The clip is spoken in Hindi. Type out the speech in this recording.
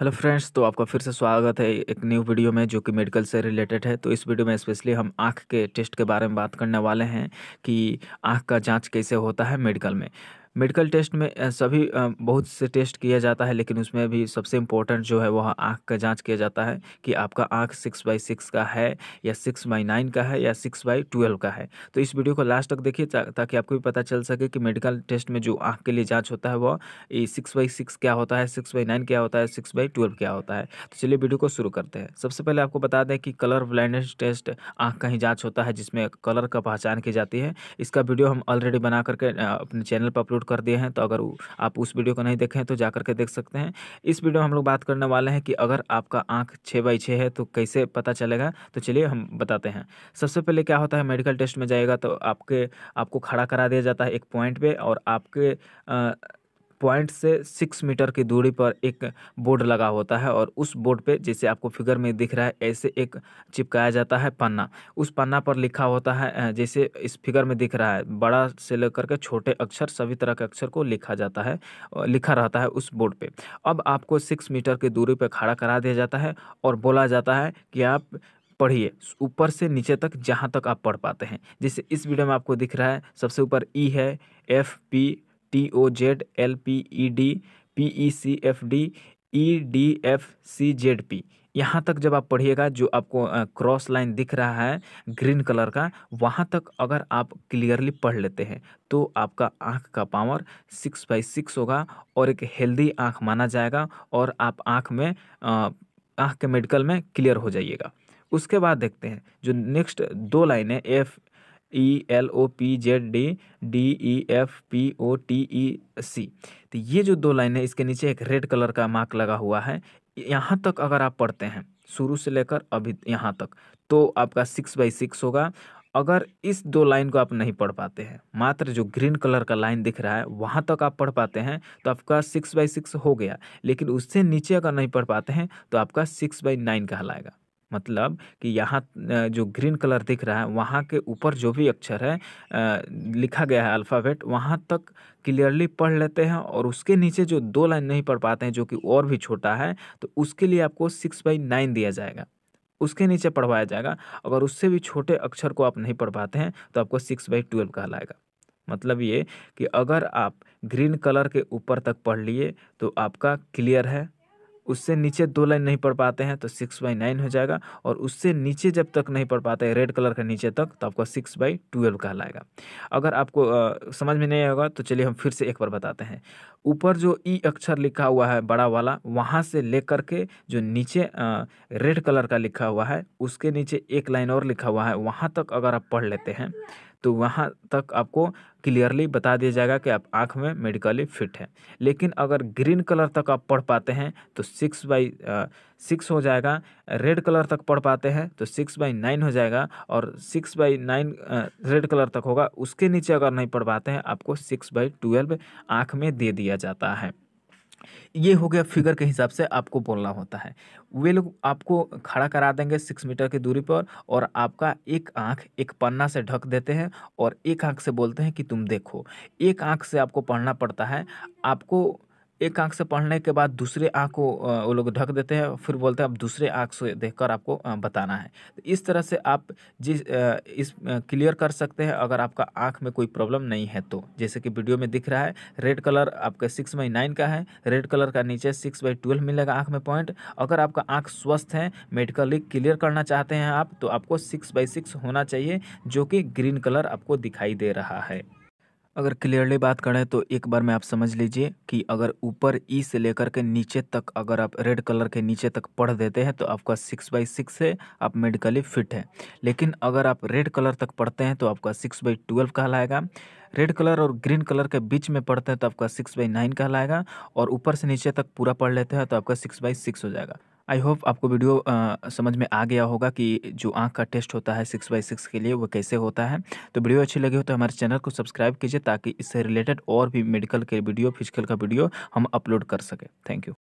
हेलो फ्रेंड्स तो आपका फिर से स्वागत है एक न्यू वीडियो में जो कि मेडिकल से रिलेटेड है तो इस वीडियो में स्पेशली हम आँख के टेस्ट के बारे में बात करने वाले हैं कि आँख का जांच कैसे होता है मेडिकल में मेडिकल टेस्ट में सभी बहुत से टेस्ट किया जाता है लेकिन उसमें भी सबसे इम्पोर्टेंट जो है वह आँख का जाँच किया जाता है कि आपका आँख सिक्स बाई सिक्स का है या सिक्स बाई नाइन का है या सिक्स बाई ट्वेल्व का है तो इस वीडियो को लास्ट तक देखिए ताकि आपको भी पता चल सके कि मेडिकल टेस्ट में जो आँख के लिए जाँच होता है वह सिक्स बाई सिक्स क्या होता है सिक्स बाई नाइन क्या होता है सिक्स बाई ट्वेल्व क्या होता है तो चलिए वीडियो को शुरू करते हैं सबसे पहले आपको बता दें कि कलर ब्लाइंडनेस टेस्ट आँख का ही जाँच होता है जिसमें कलर का पहचान की जाती है इसका वीडियो हम ऑलरेडी बना करके अपने चैनल पर अपलोड अपलोड कर दिए हैं तो अगर आप उस वीडियो को नहीं देखे हैं तो जा करके देख सकते हैं इस वीडियो में हम लोग बात करने वाले हैं कि अगर आपका आँख छः बाई छः है तो कैसे पता चलेगा तो चलिए हम बताते हैं सबसे पहले क्या होता है मेडिकल टेस्ट में जाएगा तो आपके आपको खड़ा करा दिया जाता है एक पॉइंट पर और आपके पॉइंट से सिक्स मीटर की दूरी पर एक बोर्ड लगा होता है और उस बोर्ड पे जैसे आपको फिगर में दिख रहा है ऐसे एक चिपकाया जाता है पन्ना उस पन्ना पर लिखा होता है जैसे इस फिगर में दिख रहा है बड़ा से लेकर के छोटे अक्षर सभी तरह के अक्षर को लिखा जाता है लिखा रहता है उस बोर्ड पर अब आपको सिक्स मीटर की दूरी पर खड़ा करा दिया जाता है और बोला जाता है कि आप पढ़िए ऊपर से नीचे तक जहाँ तक आप पढ़ पाते हैं जैसे इस वीडियो में आपको दिख रहा है सबसे ऊपर ई है F P T O Z L P E D P E C F D E D F C Z P यहाँ तक जब आप पढ़िएगा जो आपको क्रॉस लाइन दिख रहा है ग्रीन कलर का वहाँ तक अगर आप क्लियरली पढ़ लेते हैं तो आपका आँख का पावर सिक्स बाई सिक्स होगा और एक हेल्दी आँख माना जाएगा और आप आँख में आँख के मेडिकल में क्लियर हो जाइएगा उसके बाद देखते हैं जो नेक्स्ट दो लाइनें F E L O P Z D D E F P O T E C तो ये जो दो लाइन है इसके नीचे एक रेड कलर का मार्क लगा हुआ है यहाँ तक अगर आप पढ़ते हैं शुरू से लेकर अभी यहाँ तक तो आपका सिक्स बाई सिक्स होगा अगर इस दो लाइन को आप नहीं पढ़ पाते हैं मात्र जो ग्रीन कलर का लाइन दिख रहा है वहाँ तक आप पढ़ पाते हैं तो आपका सिक्स बाई सिक्स हो गया लेकिन उससे नीचे अगर नहीं पढ़ पाते हैं तो आपका सिक्स बाई नाइन कहलाएगा मतलब कि यहाँ जो ग्रीन कलर दिख रहा है वहाँ के ऊपर जो भी अक्षर है लिखा गया है अल्फ़ाबेट वहाँ तक क्लियरली पढ़ लेते हैं और उसके नीचे जो दो लाइन नहीं पढ़ पाते हैं जो कि और भी छोटा है तो उसके लिए आपको सिक्स बाई नाइन दिया जाएगा उसके नीचे पढ़वाया जाएगा अगर उससे भी छोटे अक्षर को आप नहीं पढ़ पाते हैं तो आपको सिक्स बाई ट्वेल्व कहलाएगा मतलब ये कि अगर आप ग्रीन कलर के ऊपर तक पढ़ लिए तो आपका क्लियर है उससे नीचे दो लाइन नहीं पढ़ पाते हैं तो सिक्स बाई नाइन हो जाएगा और उससे नीचे जब तक नहीं पढ़ पाते रेड कलर का नीचे तक तो आपका सिक्स बाई ट्वेल्व कहलाएगा अगर आपको आ, समझ में नहीं आएगा तो चलिए हम फिर से एक बार बताते हैं ऊपर जो ई e अक्षर लिखा हुआ है बड़ा वाला वहाँ से लेकर के जो नीचे रेड कलर का लिखा हुआ है उसके नीचे एक लाइन और लिखा हुआ है वहाँ तक अगर आप पढ़ लेते हैं तो वहाँ तक आपको क्लियरली बता दिया जाएगा कि आप आँख में मेडिकली फिट हैं लेकिन अगर ग्रीन कलर तक आप पढ़ पाते हैं तो सिक्स बाई सिक्स हो जाएगा रेड कलर तक पढ़ पाते हैं तो सिक्स बाई नाइन हो जाएगा और six by nine red colour तक होगा उसके नीचे अगर नहीं पढ़ पाते हैं आपको सिक्स बाई ट्वेल्व आँख में दे दिया जाता है ये हो गया फिगर के हिसाब से आपको बोलना होता है वे लोग आपको खड़ा करा देंगे सिक्स मीटर की दूरी पर और आपका एक आँख एक पन्ना से ढक देते हैं और एक आँख से बोलते हैं कि तुम देखो एक आँख से आपको पढ़ना पड़ता है आपको एक आंख से पढ़ने के बाद दूसरे आँख को वो लोग ढक देते हैं फिर बोलते हैं अब दूसरे आँख से देखकर आपको बताना है तो इस तरह से आप जिस इस क्लियर कर सकते हैं अगर आपका आँख में कोई प्रॉब्लम नहीं है तो जैसे कि वीडियो में दिख रहा है रेड कलर आपका सिक्स बाई नाइन का है रेड कलर का नीचे सिक्स बाई ट्वेल्व मिलेगा आँख में पॉइंट अगर आपका आँख स्वस्थ है मेडिकली क्लियर करना चाहते हैं आप तो आपको सिक्स बाई सिक्स होना चाहिए जो कि ग्रीन कलर आपको दिखाई दे रहा है अगर क्लियरली बात करें तो एक बार में आप समझ लीजिए कि अगर ऊपर ई e से लेकर के नीचे तक अगर आप रेड कलर के नीचे तक पढ़ देते हैं तो आपका सिक्स बाई सिक्स है आप मेडिकली फिट हैं लेकिन अगर आप रेड कलर तक पढ़ते हैं तो आपका सिक्स बाई ट्वेल्व कहलाएगा रेड कलर और ग्रीन कलर के बीच में पढ़ते हैं तो आपका सिक्स बाई नाइन कहलाएगा और ऊपर से नीचे तक पूरा पढ़ लेते हैं तो आपका सिक्स बाई सिक्स हो जाएगा आई होप आपको वीडियो आ, समझ में आ गया होगा कि जो आंख का टेस्ट होता है सिक्स बाई सिक्स के लिए वो कैसे होता है तो वीडियो अच्छी लगी हो तो हमारे चैनल को सब्सक्राइब कीजिए ताकि इससे रिलेटेड और भी मेडिकल के वीडियो फिजिकल का वीडियो हम अपलोड कर सकें थैंक यू